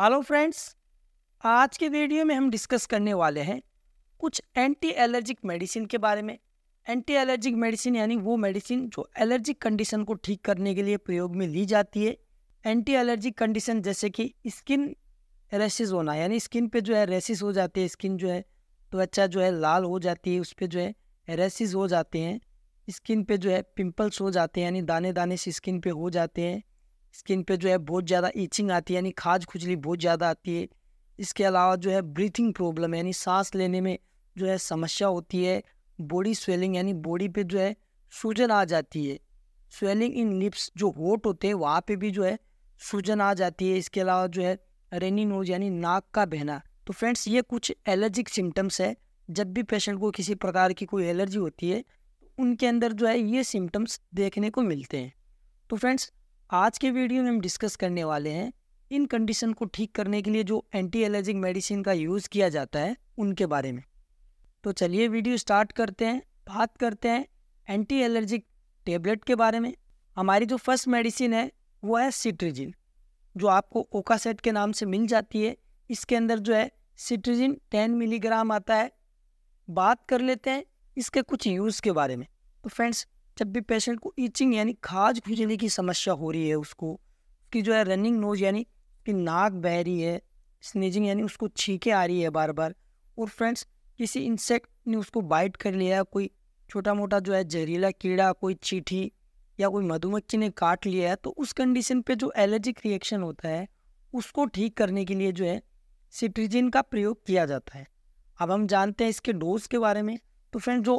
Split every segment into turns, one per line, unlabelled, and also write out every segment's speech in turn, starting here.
hello friends आज के video में हम डिस्कस करने वाले हैं कुछ एंटी एलर्जिक मेडिसिन के बारे में एंटी एलर्जिक मेडिसिन यानी वो मेडिसिन जो एलर्जिक कंडीशन को ठीक करने के लिए प्रयोग में ली जाती है एंटी एलर्जिक कंडीशन जैसे कि स्किन रेसिस होना यानी स्किन पे जो है रेसिस हो जाते हैं स्किन जो है त्वचा जो है लाल हो जाती है उस पर जो है रेसिस हो जाते हैं स्किन पे जो है पिंपल्स हो जाते हैं यानी दाने दाने से स्किन पे हो जाते हैं स्किन पे जो है बहुत ज़्यादा ईचिंग आती है यानी खाज खुजली बहुत ज़्यादा आती है इसके अलावा जो है ब्रीथिंग प्रॉब्लम यानी सांस लेने में जो है समस्या होती है बॉडी स्वेलिंग यानी बॉडी पे जो है सूजन आ जाती है स्वेलिंग इन लिप्स जो होट होते हैं वहाँ पे भी जो है सूजन आ जाती है इसके अलावा जो है रेनी नोज यानी नाक का बहना तो फ्रेंड्स ये कुछ एलर्जिक सिम्टम्स है जब भी पेशेंट को किसी प्रकार की कोई एलर्जी होती है उनके अंदर जो है ये सिम्टम्स देखने को मिलते हैं तो फ्रेंड्स आज के वीडियो में हम डिस्कस करने वाले हैं इन कंडीशन को ठीक करने के लिए जो एंटी एलर्जिक मेडिसिन का यूज़ किया जाता है उनके बारे में तो चलिए वीडियो स्टार्ट करते हैं बात करते हैं एंटी एलर्जिक टेबलेट के बारे में हमारी जो फर्स्ट मेडिसिन है वो है सिट्रिजिन जो आपको ओकासेट के नाम से मिल जाती है इसके अंदर जो है सिट्रिजिन टेन मिलीग्राम आता है बात कर लेते हैं इसके कुछ यूज़ के बारे में तो फ्रेंड्स जब भी पेशेंट को ईचिंग यानी खाज खुजने की समस्या हो रही है उसको कि जो है रनिंग नोज यानी कि नाक बह रही है स्नीजिंग यानी उसको छीके आ रही है बार बार और फ्रेंड्स किसी इंसेक्ट ने उसको बाइट कर लिया कोई छोटा मोटा जो है जहरीला कीड़ा कोई चीठी या कोई मधुमक्खी ने काट लिया है तो उस कंडीशन पे जो एलर्जिक रिएक्शन होता है उसको ठीक करने के लिए जो है सिट्रिजिन का प्रयोग किया जाता है अब हम जानते हैं इसके डोज के बारे में तो फ्रेंड जो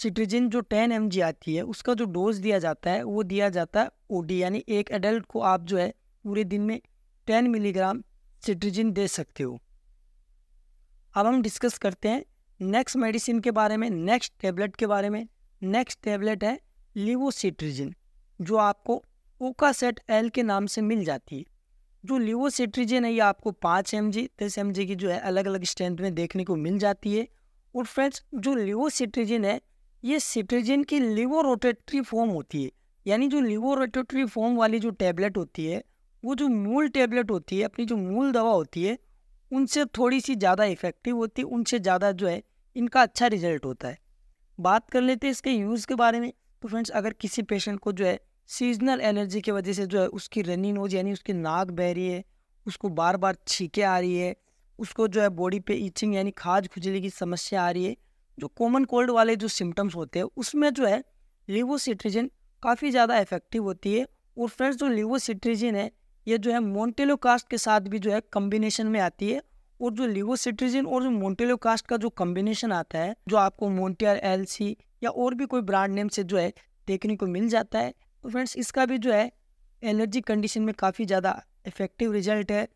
सिट्रिजिन जो टेन एम आती है उसका जो डोज दिया जाता है वो दिया जाता है ओ यानी एक एडल्ट को आप जो है पूरे दिन में टेन मिलीग्राम सिट्रिजिन दे सकते हो अब हम डिस्कस करते हैं नेक्स्ट मेडिसिन के बारे में नेक्स्ट टेबलेट के बारे में नेक्स्ट टेबलेट है लिवोसिट्रिजिन जो आपको ओका सेट एल के नाम से मिल जाती है जो लिवोसिट्रिजिन है ये आपको पाँच एम जी दस एम जी की जो है अलग अलग स्ट्रेंथ में देखने को मिल जाती है और फ्रेंड्स जो लिवोसिट्रिजिन है ये सिट्रोजन की लिवो रोटेटरी फॉर्म होती है यानी जो रोटेटरी फॉर्म वाली जो टैबलेट होती है वो जो मूल टैबलेट होती है अपनी जो मूल दवा होती है उनसे थोड़ी सी ज़्यादा इफेक्टिव होती है उनसे ज़्यादा जो है इनका अच्छा रिजल्ट होता है बात कर लेते हैं इसके यूज़ के बारे में तो फ्रेंड्स अगर किसी पेशेंट को जो है सीजनल एलर्जी की वजह से जो है उसकी रनी नोज यानी उसकी नाक बह रही है उसको बार बार छीके आ रही है उसको जो है बॉडी पे ईचिंग यानी खाज खुजली की समस्या आ रही है जो कॉमन कोल्ड वाले जो सिम्टम्स होते हैं उसमें जो है लिवोसिट्रिजिन काफ़ी ज़्यादा इफेक्टिव होती है और फ्रेंड्स जो लिवोसिट्रिजिन है ये जो है मोन्टेलो कास्ट के साथ भी जो है कम्बिनेशन में आती है और जो लिवोसिट्रिजिन और जो मोन्टेलो कास्ट का जो कम्बिनेशन आता है जो आपको मोन्टियर एल या और भी कोई ब्रांड नेम से जो है देखने को मिल जाता है तो फ्रेंड्स इसका भी जो है एलर्जी कंडीशन में काफ़ी ज़्यादा इफेक्टिव रिजल्ट है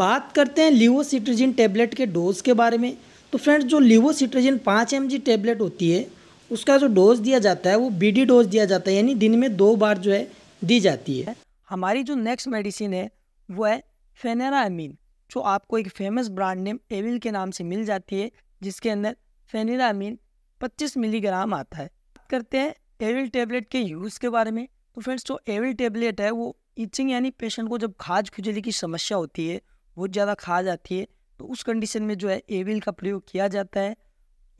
बात करते हैं लिवोसिट्रिजिन टेबलेट के डोज के बारे में तो फ्रेंड्स जो लिवोसिट्रेजिन पाँच एम जी टेबलेट होती है उसका जो डोज दिया जाता है वो डी डोज दिया जाता है यानी दिन में दो बार जो है दी जाती है हमारी जो नेक्स्ट मेडिसिन है वो है फेनेरामीन जो आपको एक फेमस ब्रांड नेम एविल के नाम से मिल जाती है जिसके अंदर फेनेरामीन 25 मिलीग्राम आता है बात करते हैं एविल टेबलेट के यूज़ के बारे में तो फ्रेंड्स जो एविल टेबलेट है वो इचिंग यानी पेशेंट को जब खाज खुजली की समस्या होती है बहुत ज़्यादा खा जाती है तो उस कंडीशन में जो है एविल का प्रयोग किया जाता है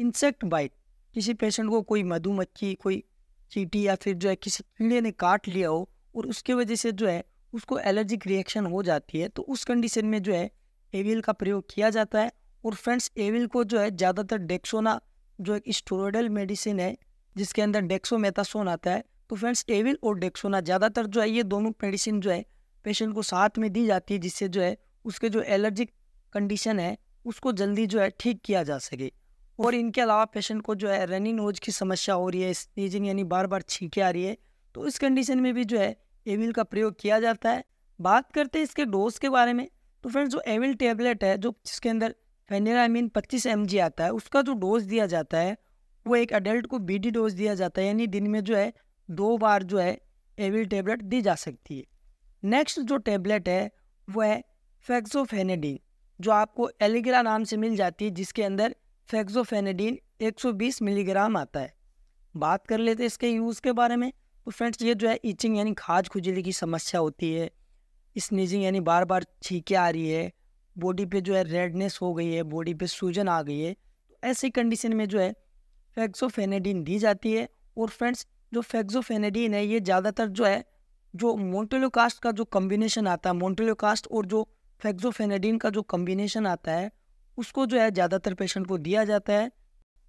इंसेक्ट बाइट किसी पेशेंट को कोई मधुमक्खी कोई चीटी या फिर जो है किसी कीड़े ने काट लिया हो और उसके वजह से जो है उसको एलर्जिक रिएक्शन हो जाती है तो उस कंडीशन में जो है एविल का प्रयोग किया जाता है और फ्रेंड्स एविल को जो है ज़्यादातर डेक्सोना जो एक स्टोरोडल मेडिसिन है जिसके अंदर डेक्सोमेथासोन आता है तो फ्रेंड्स एविल और डेक्सोना ज़्यादातर जो है ये दोनों मेडिसिन जो है पेशेंट को साथ में दी जाती है जिससे जो है उसके जो एलर्जिक कंडीशन है उसको जल्दी जो है ठीक किया जा सके और इनके अलावा पेशेंट को जो है रनी नोज की समस्या हो रही है स्नीजिंग यानी बार बार छींके आ रही है तो इस कंडीशन में भी जो है एविल का प्रयोग किया जाता है बात करते हैं इसके डोज के बारे में तो फ्रेंड्स जो एविल टेबलेट है जो जिसके अंदर फेनेरामिन पच्चीस एम आता है उसका जो डोज दिया जाता है वो एक अडल्ट को बी डोज दिया जाता है यानी दिन में जो है दो बार जो है एविल टेबलेट दी जा सकती है नेक्स्ट जो टेबलेट है वो है फैक्सोफेनेडीन जो आपको एलिग्रा नाम से मिल जाती है जिसके अंदर फैक्सोफेनेडीन 120 मिलीग्राम आता है बात कर लेते हैं इसके यूज़ के बारे में तो फ्रेंड्स ये जो है इचिंग यानी खाज खुजली की समस्या होती है स्नीजिंग यानी बार बार छीके आ रही है बॉडी पे जो है रेडनेस हो गई है बॉडी पे सूजन आ गई है तो ऐसी कंडीशन में जो है फैक्सोफेनेडीन दी जाती है और फ्रेंड्स जो फैक्सोफेनेडीन है ये ज़्यादातर जो है जो मोन्टेलोकास्ट का जो कम्बिनेशन आता है मोन्टेलोकास्ट और जो फैक्सोफेनाडीन का जो कम्बिनेशन आता है उसको जो है ज़्यादातर पेशेंट को दिया जाता है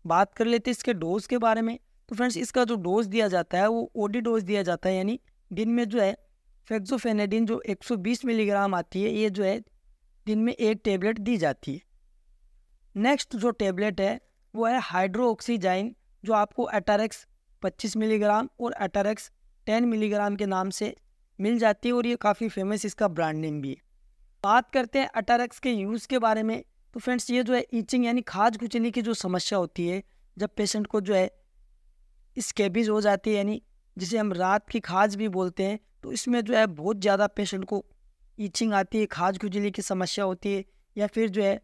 बात कर लेते इसके डोज के बारे में तो फ्रेंड्स इसका जो डोज दिया जाता है वो ओडी डोज दिया जाता है यानी दिन में जो है फैक्सोफेनाडीन जो 120 मिलीग्राम आती है ये जो है दिन में एक टेबलेट दी जाती है नेक्स्ट जो टेबलेट है वो है हाइड्रोक्सीजाइन जो आपको एटारेक्स 25 मिलीग्राम और एटारेक्स 10 मिलीग्राम के नाम से मिल जाती है और ये काफ़ी फेमस इसका ब्रांड नेम भी है बात करते हैं अटारक्स के यूज़ के बारे में तो फ्रेंड्स ये जो है ईचिंग यानी खाज खुचली की जो समस्या होती है जब पेशेंट को जो है स्केबिज हो जाती है यानी जिसे हम रात की खाज भी बोलते हैं तो इसमें जो है बहुत ज़्यादा पेशेंट को ईचिंग आती है खाज खुजली की समस्या होती है या फिर जो है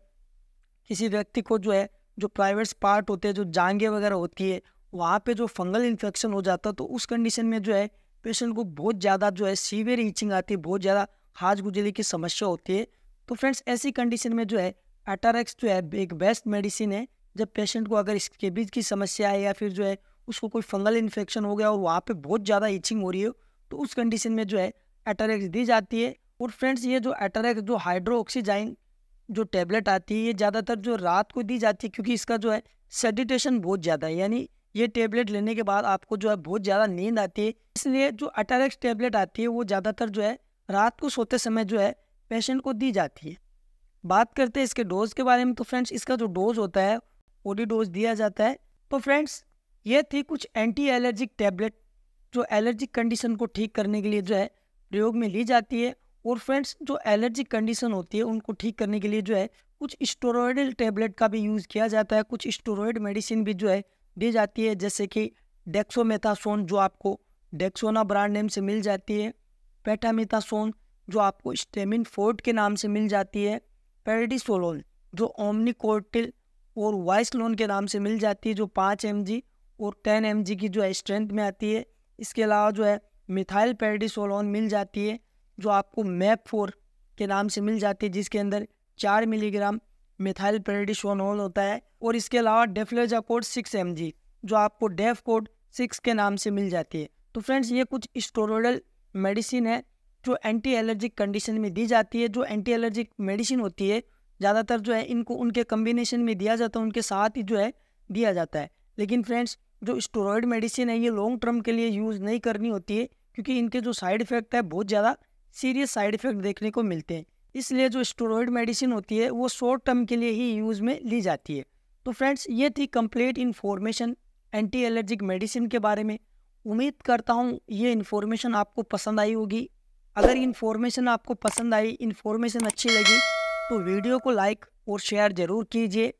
किसी व्यक्ति को जो है जो प्राइवेट पार्ट होते हैं जो जांगे वगैरह होती है वहाँ पे जो फंगल इन्फेक्शन हो जाता है तो उस कंडीशन में जो है पेशेंट को बहुत ज़्यादा जो है सीवियर ईचिंग आती है बहुत ज़्यादा हाज गुजली की समस्या होती है तो फ्रेंड्स ऐसी कंडीशन में जो है अटारेक्स जो है एक बेस्ट मेडिसिन है जब पेशेंट को अगर इसके बीच की समस्या है या फिर जो है उसको कोई फंगल इन्फेक्शन हो गया और वहाँ पे बहुत ज़्यादा इचिंग हो रही हो तो उस कंडीशन में जो है एटारेक्स दी जाती है और फ्रेंड्स ये जो एटारेक्स जो हाइड्रोक्सीजाइन जो टेबलेट आती है ये ज़्यादातर जो रात को दी जाती है क्योंकि इसका जो है सेडिटेशन बहुत ज़्यादा है यानी ये टेबलेट लेने के बाद आपको जो है बहुत ज़्यादा नींद आती है इसलिए जो अटारेक्स टेबलेट आती है वो ज़्यादातर जो है रात को सोते समय जो है पेशेंट को दी जाती है बात करते हैं इसके डोज के बारे में तो फ्रेंड्स इसका जो डोज होता है वो भी डोज दिया जाता है तो फ्रेंड्स ये थी कुछ एंटी एलर्जिक टैबलेट जो एलर्जिक कंडीशन को ठीक करने के लिए जो है प्रयोग में ली जाती है और फ्रेंड्स जो एलर्जिक कंडीशन होती है उनको ठीक करने के लिए जो है कुछ स्टोरॉयडल टैबलेट का भी यूज़ किया जाता है कुछ स्टोरॉयड मेडिसिन भी जो है दी जाती है जैसे कि डेक्सोमेथासोन जो आपको डेक्सोना ब्रांड नेम से मिल जाती है पेटामिथासोन जो आपको स्टेमिन फोर्ट के नाम से मिल जाती है पेरेडिसोलोन जो ओमनिकोर्टिल और वाइसलोन के नाम से मिल जाती है जो पाँच एम और टेन एम की जो है स्ट्रेंथ में आती है इसके अलावा जो है मिथाइल पेरेडिसोलोन मिल जाती है जो आपको मैप फोर के नाम से मिल जाती है जिसके अंदर चार मिलीग्राम मिथाइल पेरडिसोनोल होता है और इसके अलावा डेफ्लेजा कोड सिक्स एम जो आपको डेफ कोड सिक्स के नाम से मिल जाती है तो फ्रेंड्स ये कुछ स्टोरोडल मेडिसिन है जो एंटी एलर्जिक कंडीशन में दी जाती है जो एंटी एलर्जिक मेडिसिन होती है ज़्यादातर जो है इनको उनके कम्बिनेशन में दिया जाता है उनके साथ ही जो है दिया जाता है लेकिन फ्रेंड्स जो स्टोरॉयड मेडिसिन है ये लॉन्ग टर्म के लिए यूज़ नहीं करनी होती है क्योंकि इनके जो साइड इफ़ेक्ट है बहुत ज़्यादा सीरियस साइड इफ़ेक्ट देखने को मिलते हैं इसलिए जो स्टोरॉयड मेडिसिन होती है वो शॉर्ट टर्म के लिए ही यूज़ में ली जाती है तो फ्रेंड्स ये थी complete information anti allergic medicine के बारे में उम्मीद करता हूँ ये इन्फॉर्मेशन आपको पसंद आई होगी अगर इन्फॉर्मेशन आपको पसंद आई इन्फॉर्मेशन अच्छी लगी तो वीडियो को लाइक और शेयर ज़रूर कीजिए